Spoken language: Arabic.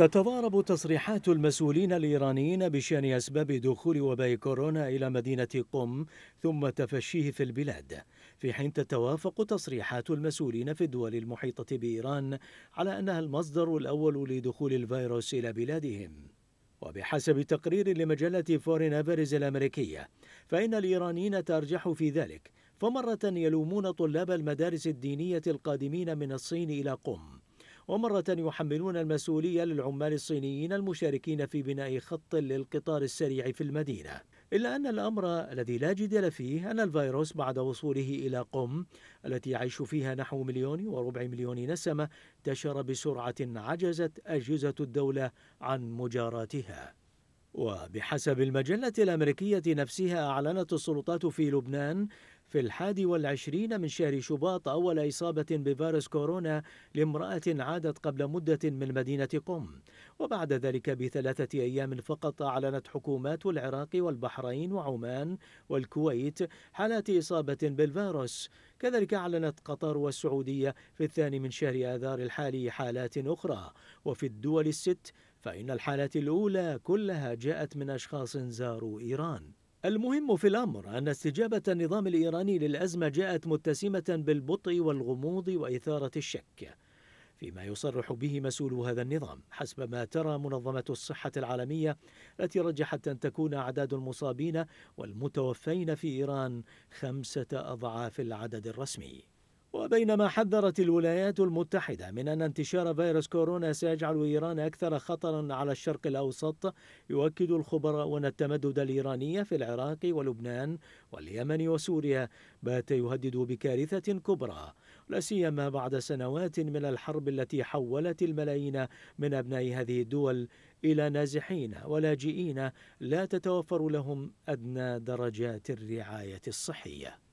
تتضارب تصريحات المسؤولين الإيرانيين بشأن أسباب دخول وباء كورونا إلى مدينة قم ثم تفشيه في البلاد في حين تتوافق تصريحات المسؤولين في الدول المحيطة بإيران على أنها المصدر الأول لدخول الفيروس إلى بلادهم وبحسب تقرير لمجلة فورين أفرز الأمريكية فإن الإيرانيين ترجح في ذلك فمرة يلومون طلاب المدارس الدينية القادمين من الصين إلى قم ومرة يحملون المسؤولية للعمال الصينيين المشاركين في بناء خط للقطار السريع في المدينة إلا أن الأمر الذي لا جدل فيه أن الفيروس بعد وصوله إلى قم التي يعيش فيها نحو مليون وربع مليون نسمة انتشر بسرعة عجزت أجهزة الدولة عن مجاراتها وبحسب المجلة الأمريكية نفسها أعلنت السلطات في لبنان في الحادي والعشرين من شهر شباط أول إصابة بفيروس كورونا لامرأة عادت قبل مدة من مدينة قم وبعد ذلك بثلاثة أيام فقط أعلنت حكومات العراق والبحرين وعمان والكويت حالات إصابة بالفيروس كذلك أعلنت قطر والسعودية في الثاني من شهر آذار الحالي حالات أخرى وفي الدول الست فإن الحالات الأولى كلها جاءت من أشخاص زاروا إيران المهم في الأمر أن استجابة النظام الإيراني للأزمة جاءت متسمة بالبطء والغموض وإثارة الشك فيما يصرح به مسؤول هذا النظام حسب ما ترى منظمة الصحة العالمية التي رجحت أن تكون أعداد المصابين والمتوفين في إيران خمسة أضعاف العدد الرسمي وبينما حذرت الولايات المتحدة من أن انتشار فيروس كورونا سيجعل إيران أكثر خطرا على الشرق الأوسط يؤكد الخبراء أن التمدد الإيراني في العراق ولبنان واليمن وسوريا بات يهدد بكارثة كبرى لا سيما بعد سنوات من الحرب التي حولت الملايين من أبناء هذه الدول إلى نازحين ولاجئين لا تتوفر لهم أدنى درجات الرعاية الصحية